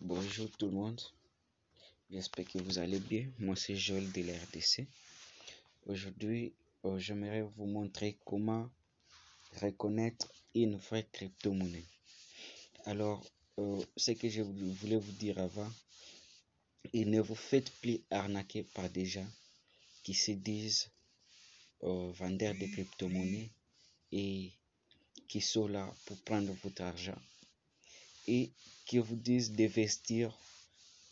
Bonjour tout le monde, j'espère que vous allez bien. Moi c'est Joël de l'rdc Aujourd'hui, euh, j'aimerais vous montrer comment reconnaître une vraie crypto-monnaie. Alors, euh, ce que je voulais vous dire avant, et ne vous faites plus arnaquer par des gens qui se disent euh, vendeurs de crypto-monnaies et qui sont là pour prendre votre argent et qui vous disent d'investir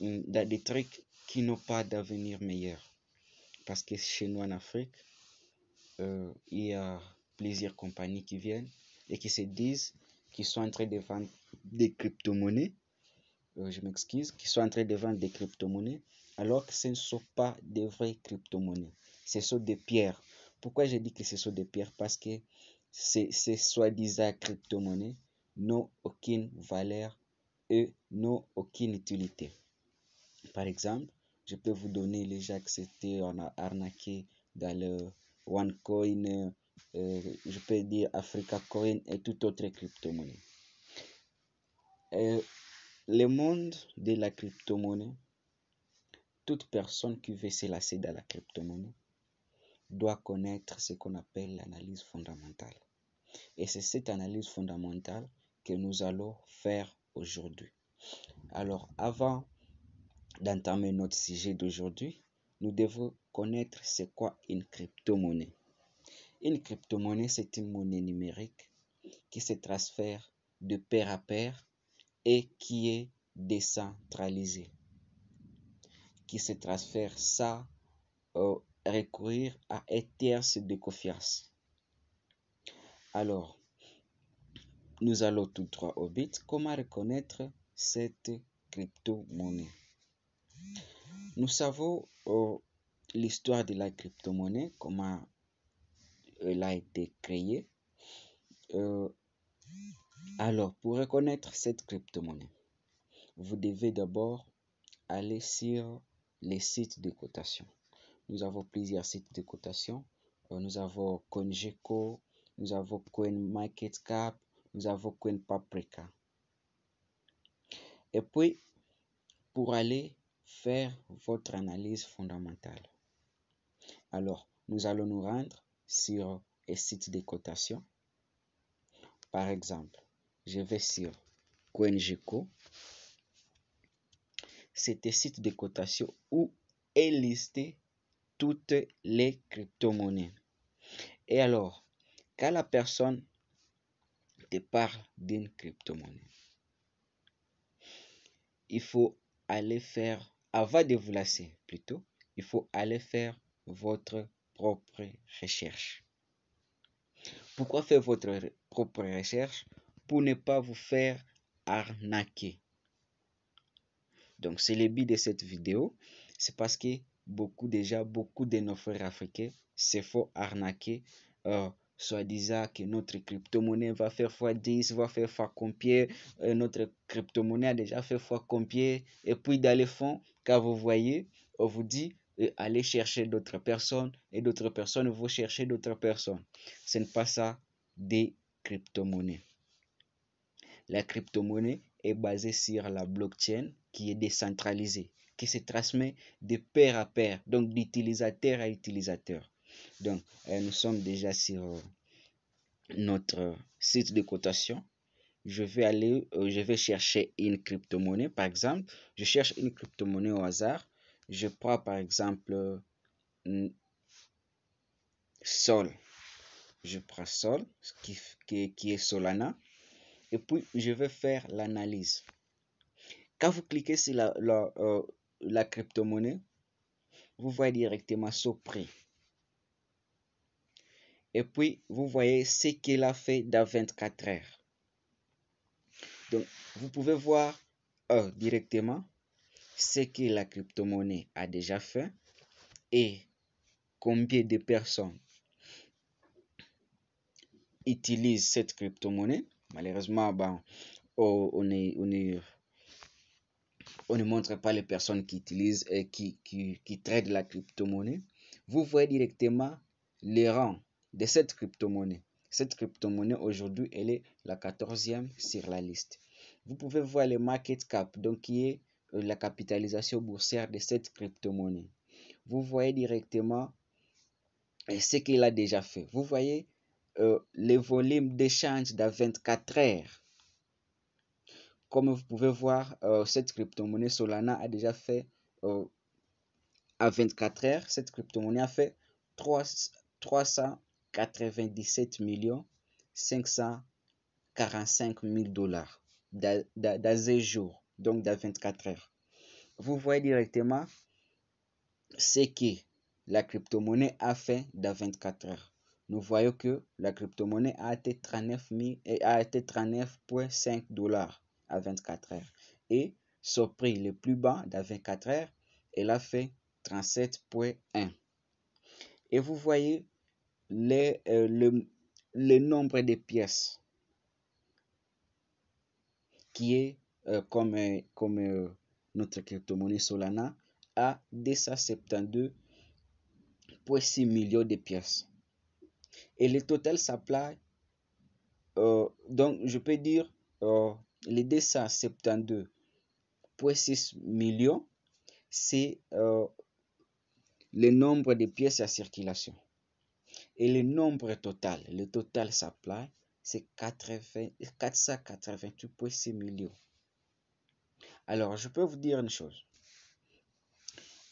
mm, dans des trucs qui n'ont pas d'avenir meilleur. Parce que chez nous en Afrique, euh, il y a plusieurs compagnies qui viennent et qui se disent qu'ils sont en train de vendre des crypto-monnaies, euh, je m'excuse, qui sont en train de vendre des crypto-monnaies, alors que ce ne sont pas des vraies crypto-monnaies, ce sont des pierres. Pourquoi je dis que ce sont des pierres Parce que c'est soi-disant crypto-monnaies n'ont aucune valeur et n'ont aucune utilité. Par exemple, je peux vous donner les gens que c'était, on a arnaqué dans le OneCoin, euh, je peux dire Africa Coin et toute autre crypto-monnaie. Euh, le monde de la crypto-monnaie, toute personne qui veut se lasser dans la crypto-monnaie doit connaître ce qu'on appelle l'analyse fondamentale. Et c'est cette analyse fondamentale nous allons faire aujourd'hui. Alors, avant d'entamer notre sujet d'aujourd'hui, nous devons connaître c'est quoi une crypto-monnaie. Une crypto-monnaie, c'est une monnaie numérique qui se transfère de pair à pair et qui est décentralisée, qui se transfère sans euh, recourir à un tiers de confiance. Alors, nous allons tout droit au bit. Comment reconnaître cette crypto-monnaie Nous savons euh, l'histoire de la crypto-monnaie, comment elle a été créée. Euh, alors, pour reconnaître cette crypto-monnaie, vous devez d'abord aller sur les sites de cotation. Nous avons plusieurs sites de cotation. Euh, nous avons CoinGecko, nous avons CoinMarketCap, nous avons Queen Paprika. Et puis, pour aller faire votre analyse fondamentale. Alors, nous allons nous rendre sur un site de cotation. Par exemple, je vais sur CoinGecko. C'est un site de cotation où est listé toutes les crypto-monnaies. Et alors, quand la personne d'une crypto-monnaie. Il faut aller faire, avant de vous lasser plutôt, il faut aller faire votre propre recherche. Pourquoi faire votre propre recherche Pour ne pas vous faire arnaquer. Donc c'est le but de cette vidéo. C'est parce que beaucoup déjà, beaucoup de nos frères africains se font arnaquer euh, soit disant que notre crypto-monnaie va faire fois 10 va faire fois compier, euh, notre crypto-monnaie a déjà fait fois compier. et puis dans les fonds, quand vous voyez, on vous dit euh, allez chercher d'autres personnes, et d'autres personnes vont chercher d'autres personnes. Ce n'est pas ça des crypto-monnaies. La crypto-monnaie est basée sur la blockchain qui est décentralisée, qui se transmet de pair à pair, donc d'utilisateur à utilisateur. Donc, euh, nous sommes déjà sur notre site de cotation. Je vais aller, euh, je vais chercher une crypto-monnaie, par exemple. Je cherche une crypto-monnaie au hasard. Je prends, par exemple, mm, Sol. Je prends Sol, qui, est Solana. Et puis, je vais faire l'analyse. Quand vous cliquez sur la, la euh, crypto-monnaie, vous voyez directement son prix. Et puis, vous voyez ce qu'il a fait dans 24 heures. Donc, vous pouvez voir euh, directement ce que la crypto-monnaie a déjà fait et combien de personnes utilisent cette crypto-monnaie. Malheureusement, ben, oh, on, on, ne montre pas les personnes qui utilisent et qui, qui, qui la crypto-monnaie. Vous voyez directement les rangs de cette crypto-monnaie. Cette crypto-monnaie aujourd'hui, elle est la 14e sur la liste. Vous pouvez voir le market cap, donc qui est euh, la capitalisation boursière de cette crypto-monnaie. Vous voyez directement euh, ce qu'il a déjà fait. Vous voyez euh, le les volumes d'échange dans 24 heures. Comme vous pouvez voir, cette crypto-monnaie Solana a déjà fait à 24 heures, cette crypto-monnaie a fait 3, 300 97 millions 545 dollars dans, un jour, donc dans 24 heures. Vous voyez directement ce que la crypto-monnaie a fait dans 24 heures. Nous voyons que la crypto-monnaie a été 39,5 euh, dollars à 24 heures. Et son prix le plus bas dans 24 heures, elle a fait 37,1. Et vous voyez les, euh, le, nombre de pièces qui est euh, comme, euh, comme notre crypto-monnaie Solana à 272,6 millions de pièces. Et le total s'appelle, donc je peux dire, les 272,6 millions, c'est le nombre de pièces à circulation. Et le nombre total, le total supply, c'est 488,6 millions. Alors, je peux vous dire une chose.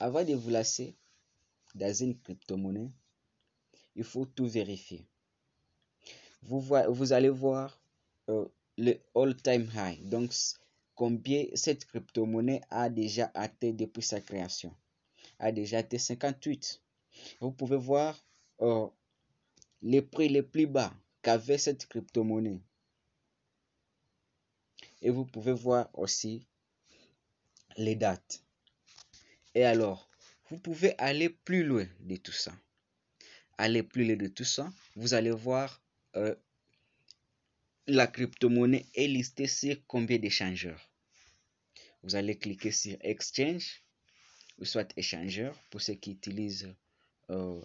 Avant de vous lasser dans une crypto-monnaie, il faut tout vérifier. Vous, vous allez voir euh, le all-time high. Donc, combien cette crypto-monnaie a déjà atteint depuis sa création. A déjà atteint 58. Vous pouvez voir euh, les prix les plus bas qu'avait cette crypto-monnaie. Et vous pouvez voir aussi les dates. Et alors, vous pouvez aller plus loin de tout ça. Aller plus loin de tout ça, vous allez voir euh, la crypto-monnaie est listée sur combien d'échangeurs. Vous allez cliquer sur Exchange ou soit échangeur pour ceux qui utilisent euh,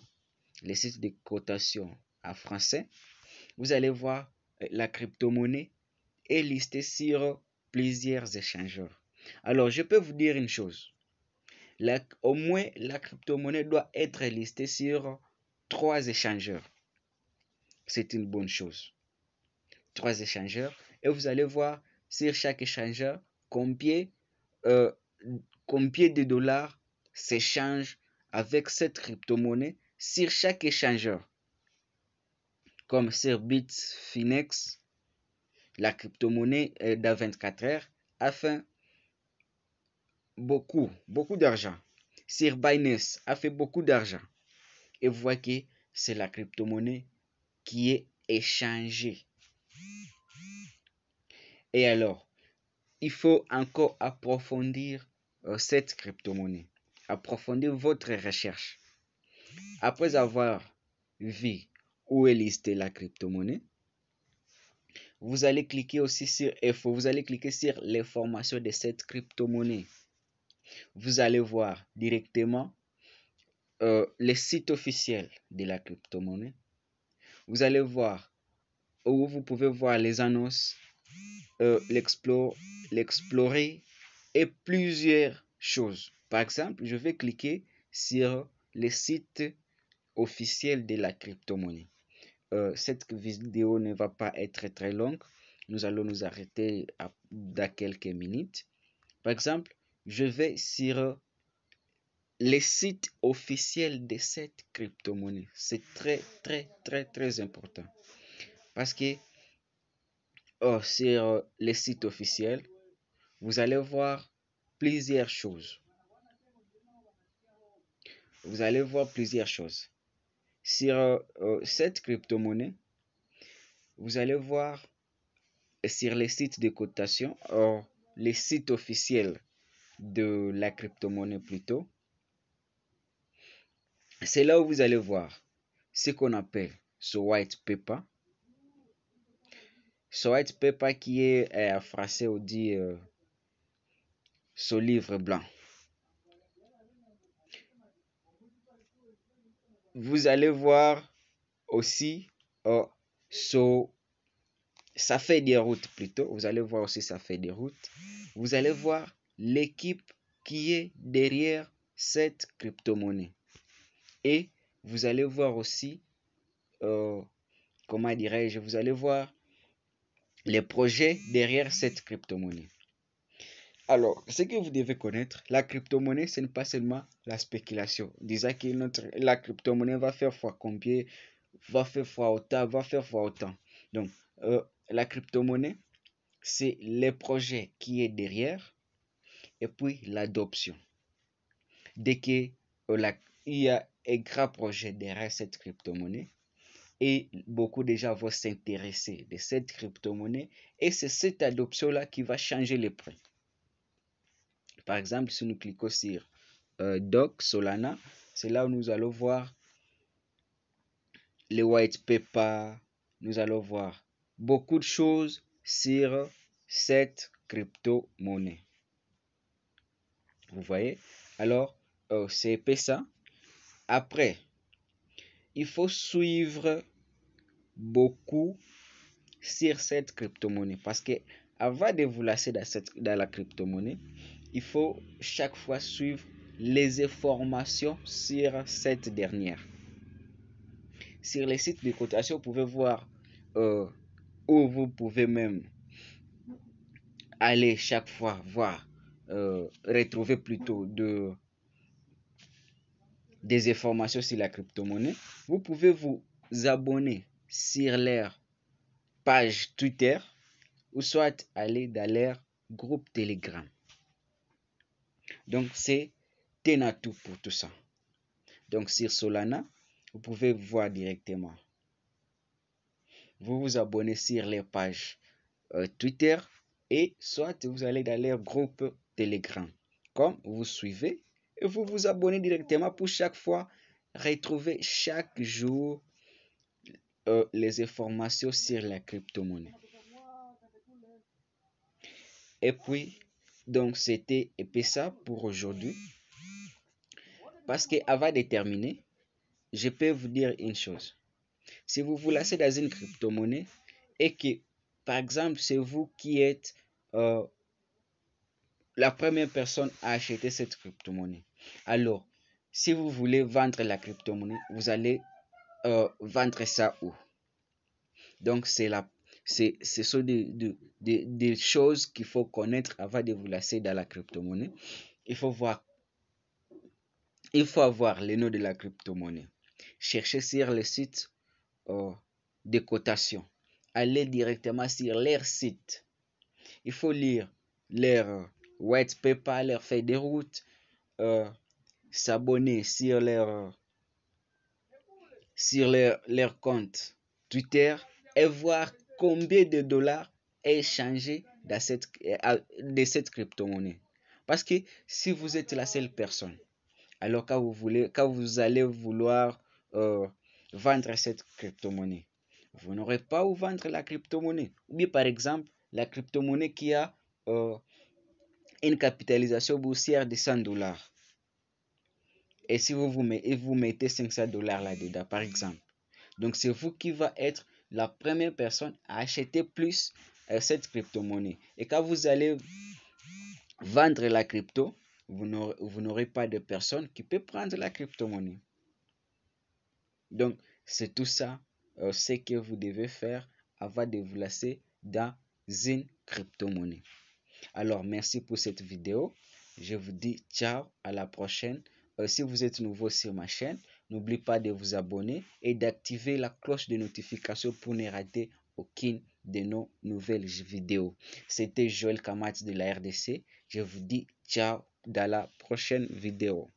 les sites de cotation en français, vous allez voir euh, la crypto-monnaie est listée sur plusieurs échangeurs. Alors, je peux vous dire une chose. au moins, la crypto-monnaie doit être listée sur trois échangeurs. C'est une bonne chose. Trois échangeurs. Et vous allez voir sur chaque échangeur combien, euh, combien de dollars s'échangent avec cette crypto-monnaie sur chaque échangeur, comme sur Bitfinex, la crypto-monnaie da 24 heures, fait beaucoup, beaucoup d'argent. Sur Binance a fait beaucoup d'argent. Et vous voyez que c'est la crypto-monnaie qui est échangée. Et alors, il faut encore approfondir euh, cette crypto-monnaie. Approfondir votre recherche. Après avoir vu où est listée la crypto-monnaie, vous allez cliquer aussi sur FO, vous allez cliquer sur l'information de cette crypto-monnaie. Vous allez voir directement euh, le site officiel de la crypto-monnaie. Vous allez voir où vous pouvez voir les annonces, euh, l'explorer et plusieurs choses. Par exemple, je vais cliquer sur le site officiel de la crypto-monnaie. Euh, cette vidéo ne va pas être très longue. Nous allons nous arrêter dans quelques minutes. Par exemple, je vais sur les sites officiels de cette crypto-monnaie. C'est très, très, très, très important. Parce que oh, sur les sites officiels, vous allez voir plusieurs choses vous allez voir plusieurs choses. Sur euh, euh, cette crypto-monnaie, vous allez voir sur les sites de cotation, or les sites officiels de la crypto-monnaie plutôt, c'est là où vous allez voir ce qu'on appelle ce white paper. Ce white paper qui est, en français, on dit euh, ce livre blanc. vous allez voir aussi oh, ça fait des routes plutôt. Vous allez voir aussi ça fait des routes. Vous allez voir l'équipe qui est derrière cette crypto-monnaie. Et vous allez voir aussi, oh, comment dirais-je, vous allez voir les projets derrière cette crypto-monnaie. Alors, ce que vous devez connaître, la crypto-monnaie, ce n'est pas seulement la spéculation. Disons que notre, la crypto-monnaie va faire fois combien, va faire fois autant, va faire fois autant. Donc, euh, la crypto-monnaie, c'est le projet qui est derrière et puis l'adoption. Dès que euh, y a un grand projet derrière cette crypto-monnaie, et beaucoup déjà vont s'intéresser de cette crypto-monnaie et c'est cette adoption-là qui va changer les prix. Par exemple, si nous cliquons sur euh, Doc Solana, c'est là où nous allons voir les white papers, nous allons voir beaucoup de choses sur cette crypto-monnaie. Vous voyez Alors, euh, c'est ça. Après, il faut suivre beaucoup sur cette crypto-monnaie parce que avant de vous lasser dans, cette, dans la crypto-monnaie, il faut chaque fois suivre les informations sur cette dernière. Sur les sites de cotation, vous pouvez voir euh, où vous pouvez même aller chaque fois voir, euh, retrouver plutôt de, des informations sur la crypto-monnaie. Vous pouvez vous abonner sur leur page Twitter ou soit aller dans leur groupe Telegram. Donc, c'est Tenatu pour tout ça. Donc, sur Solana, vous pouvez voir directement. Vous vous abonnez sur les pages euh, Twitter et soit vous allez dans leur groupe Telegram. Comme vous suivez et vous vous abonnez directement pour chaque fois retrouver chaque jour euh, les informations sur la crypto-monnaie. Et puis, donc, c'était ça pour aujourd'hui. Parce que avant de terminer, je peux vous dire une chose. Si vous vous lancez dans une crypto-monnaie et que, par exemple, c'est vous qui êtes euh, la première personne à acheter cette crypto-monnaie, alors, si vous voulez vendre la crypto-monnaie, vous allez euh, vendre ça où Donc, c'est la c'est ce sont des, choses qu'il faut connaître avant de vous lancer dans la crypto-monnaie. Il faut voir il faut avoir les noms de la crypto-monnaie. Cherchez sur le site oh, de cotation. Allez directement sur leur site. Il faut lire leur euh, white paper, leur feuille de route, euh, s'abonner sur leur sur leur compte Twitter et voir combien de dollars est changé dans cette, euh, de cette crypto-monnaie. Parce que si vous êtes la seule personne, alors quand vous, voulez, quand vous allez vouloir euh, vendre cette crypto-monnaie, vous n'aurez pas où vendre la crypto-monnaie. Ou par exemple, la crypto-monnaie qui a euh, une capitalisation boursière de 100 dollars. Et si vous, vous mettez 500 dollars là-dedans, par exemple. Donc c'est vous qui va être la première personne à acheter plus euh, cette crypto-monnaie. Et quand vous allez vendre la crypto, vous n'aurez pas de personne qui peut prendre la crypto-monnaie. Donc, c'est tout ça euh, ce que vous devez faire avant de vous lancer dans une crypto-monnaie. Alors, merci pour cette vidéo. Je vous dis ciao à la prochaine. Euh, si vous êtes nouveau sur ma chaîne, N'oubliez pas de vous abonner et d'activer la cloche de notification pour ne rater aucune de nos nouvelles vidéos. C'était Joël Kamat de la RDC. Je vous dis ciao dans la prochaine vidéo.